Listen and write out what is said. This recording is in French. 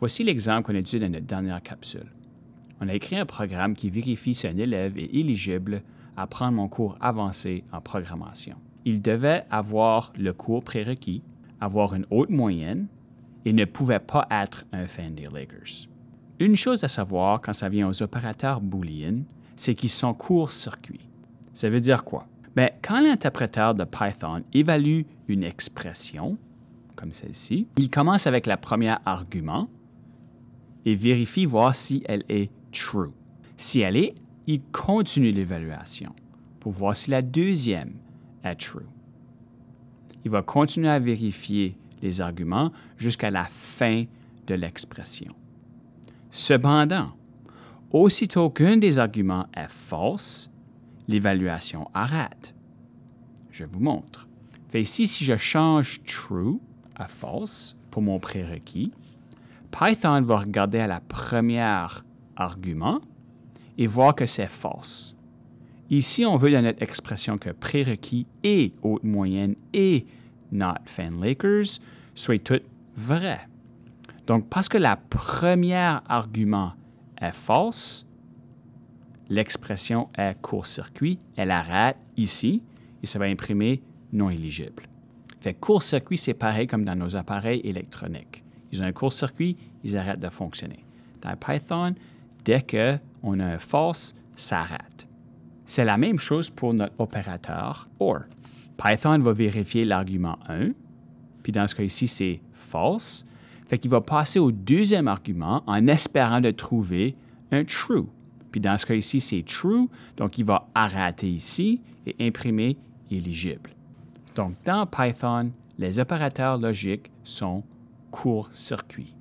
Voici l'exemple qu'on a étudié dans notre dernière capsule. On a écrit un programme qui vérifie si un élève est éligible à prendre mon cours avancé en programmation. Il devait avoir le cours prérequis, avoir une haute moyenne et ne pouvait pas être un fan des Lakers. Une chose à savoir quand ça vient aux opérateurs booléens, c'est qu'ils sont court-circuit. Ça veut dire quoi? Mais ben, quand l'interpréteur de Python évalue une expression, comme celle-ci, il commence avec la première argument, et vérifie voir si elle est true. Si elle est, il continue l'évaluation pour voir si la deuxième est true. Il va continuer à vérifier les arguments jusqu'à la fin de l'expression. Cependant, aussitôt qu'un des arguments est false, l'évaluation arrête. Je vous montre. ici, si je change true à false pour mon prérequis, Python va regarder à la première argument et voir que c'est false. Ici, on veut dans notre expression que prérequis et haute moyenne et not fan lakers soient toutes vraies. Donc, parce que la première argument est false, l'expression est court-circuit, elle arrête ici et ça va imprimer non éligible. Fait court-circuit, c'est pareil comme dans nos appareils électroniques ils ont un court-circuit, ils arrêtent de fonctionner. Dans Python, dès qu'on a un false, ça arrête. C'est la même chose pour notre opérateur OR. Python va vérifier l'argument 1, puis dans ce cas ci c'est false. Fait qu'il va passer au deuxième argument en espérant de trouver un true. Puis dans ce cas ci c'est true, donc il va arrêter ici et imprimer éligible. Donc dans Python, les opérateurs logiques sont court-circuit.